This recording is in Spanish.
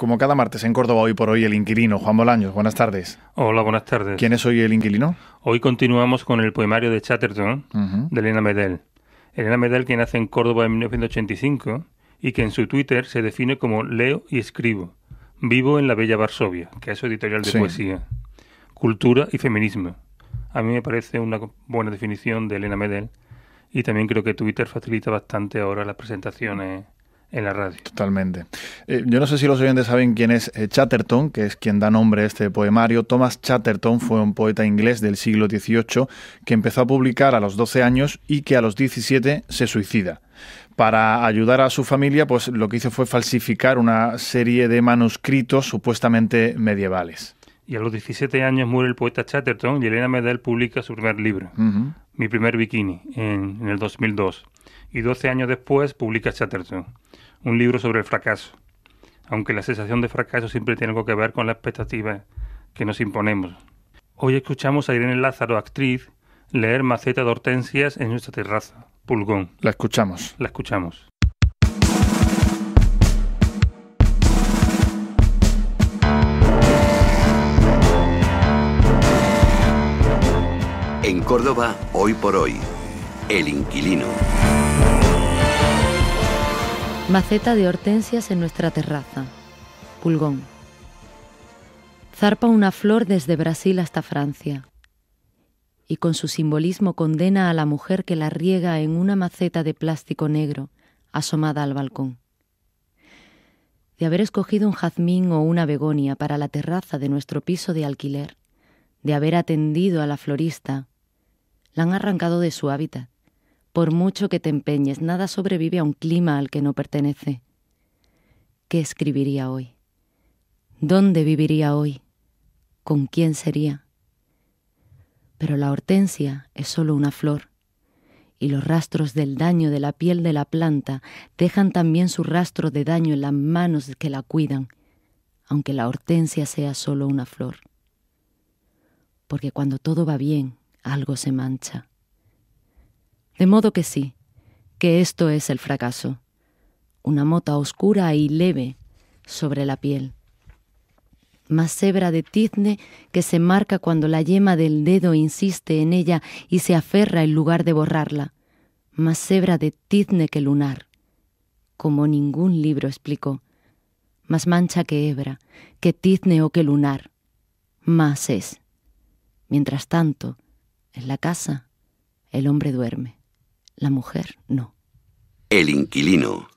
Como cada martes en Córdoba, hoy por hoy el inquilino, Juan Bolaños. Buenas tardes. Hola, buenas tardes. ¿Quién es hoy el inquilino? Hoy continuamos con el poemario de Chatterton de Elena Medel. Elena Medel, que nace en Córdoba en 1985 y que en su Twitter se define como Leo y escribo. Vivo en la Bella Varsovia, que es su editorial de poesía. Cultura y feminismo. A mí me parece una buena definición de Elena Medel y también creo que Twitter facilita bastante ahora las presentaciones en la radio. Totalmente. Eh, yo no sé si los oyentes saben quién es eh, Chatterton, que es quien da nombre a este poemario. Thomas Chatterton fue un poeta inglés del siglo XVIII que empezó a publicar a los 12 años y que a los 17 se suicida. Para ayudar a su familia, pues lo que hizo fue falsificar una serie de manuscritos supuestamente medievales y a los 17 años muere el poeta Chatterton y Elena Medel publica su primer libro, Mi primer bikini, en, el 2002. Y 12 años después publica Chatterton, un libro sobre el fracaso. Aunque la sensación de fracaso siempre tiene algo que ver con la expectativa que nos imponemos. Hoy escuchamos a Irene Lázaro, actriz, leer Maceta de Hortensias en nuestra terraza, Pulgón. La escuchamos. La escuchamos. Córdoba, hoy por hoy. El inquilino. Maceta de hortensias en nuestra terraza. Pulgón. Zarpa una flor desde Brasil hasta Francia. Y con su simbolismo condena a la mujer que la riega en una maceta de plástico negro, asomada al balcón. De haber escogido un jazmín o una begonia para la terraza de nuestro piso de alquiler, de haber atendido a la florista la han arrancado de su hábitat. Por mucho que te empeñes, nada sobrevive a un clima al que no pertenece. ¿Qué escribiría hoy? ¿Dónde viviría hoy? ¿Con quién sería? Pero la hortensia es solo una flor, y los rastros del daño de la piel de la planta dejan también su rastro de daño en las manos que la cuidan, aunque la hortensia sea solo una flor. Porque cuando todo va bien, algo se mancha. De modo que sí, que esto es el fracaso, una mota oscura y leve sobre la piel, más hebra de tizne que se marca cuando la yema del dedo insiste en ella y se aferra en lugar de borrarla, más hebra de tizne que lunar, como ningún libro explicó, más mancha que hebra, que tizne o que lunar, más es. Mientras tanto, en la casa, el hombre duerme, la mujer no. El inquilino.